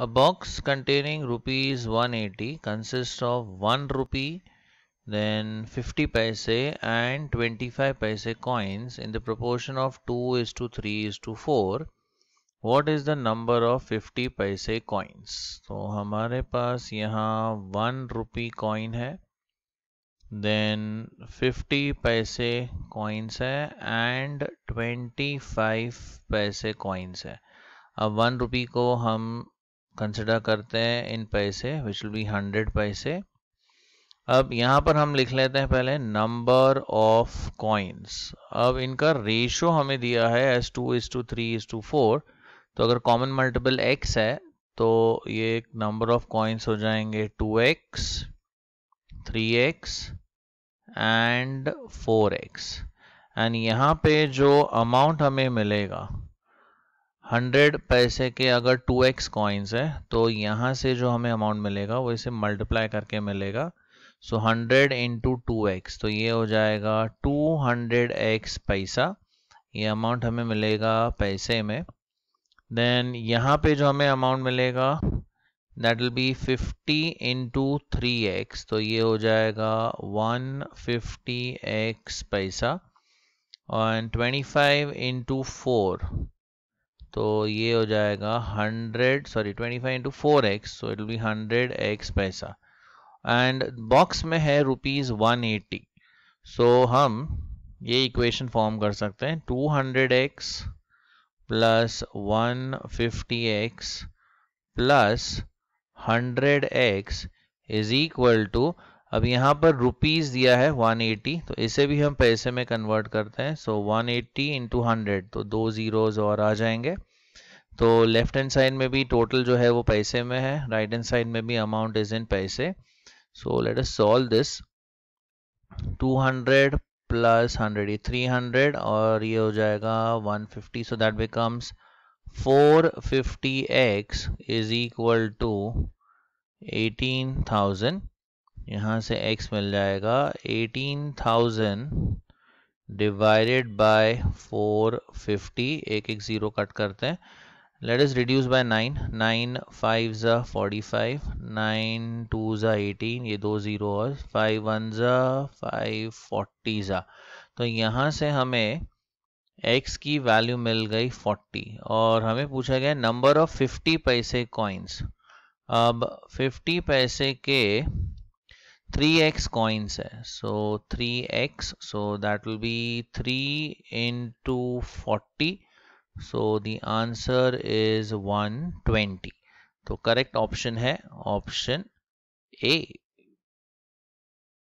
A box containing rupees 180 consists of 1 rupee, then 50 paise and 25 paise coins in the proportion of 2 is to 3 is to 4. What is the number of 50 paise coins? तो हमारे पास यहाँ 1 rupee coin है then 50 paise coins है and 25 paise coins है अब 1 rupee को हम consider करते हैं इन पैसे विच विल बी हंड्रेड पैसे अब यहाँ पर हम लिख लेते हैं पहले नंबर ऑफ कॉइन्स अब इनका रेशो हमें दिया है as two is to three is to four तो अगर कॉमन मल्टीपल एक्स है तो ये एक नंबर ऑफ कॉइन्स हो जाएंगे two x three x and four x and यहाँ पे जो अमाउंट हमें मिलेगा हंड्रेड पैसे के अगर टू एक्स कॉइन्स है तो यहाँ से जो हमें अमाउंट मिलेगा वो इसे मल्टीप्लाई करके मिलेगा so hundred into two x तो ये हो जाएगा टू हंड्रेड एक्स पैसा ये अमाउंट हमें मिलेगा पैसे में देन यहाँ पे जो हमें अमाउंट मिलेगा that will be fifty into three x तो ये हो जाएगा वन फिफ्टी एक्स पैसा and twenty five into four तो ये हो जाएगा hundred sorry twenty five into four x so it be hundred x पैसा एंड बॉक्स में है रुपीज़ वन एटी सो हम ये इक्वेशन फॉर्म कर सकते हैं two hundred x plus one fifty x plus hundred x is equal to अब यहाँ पर रुपीज़ दिया है 180 तो इसे भी हम पैसे में कन्वर्ट करते हैं so so, 180 eighty into hundred तो दो ज़ीरोज़ और आ जाएंगे तो लेफ्ट हैंड साइड में भी टोटल जो है वो पैसे में है राइट हैंड साइड में भी अमाउंट इज इन पैसे so let us solve this 200 plus hundred ये 300 और ये हो जाएगा 150 so that becomes 450x is equal to eighteen यहाँ से x मिल जाएगा 18,000 डिवाइडेड बाय 450 एक एक ज़ीरो कट करते हैं लेट इस रिड्यूस बाय 9 9 फाइव ज़ा 45 9 नाइन टू ज़ा 18 ये दो ज़ीरो और 5 वन ज़ा फाइव फोर्टी ज़ा तो यहाँ से हमें x की वैल्यू मिल गई 40 और हमें पूछा गया नंबर ऑफ 50 पैसे कॉइन्स अब 50 पैसे के 3x coins so 3x so that will be 3 into 40 so the answer is 120 so correct option hai option a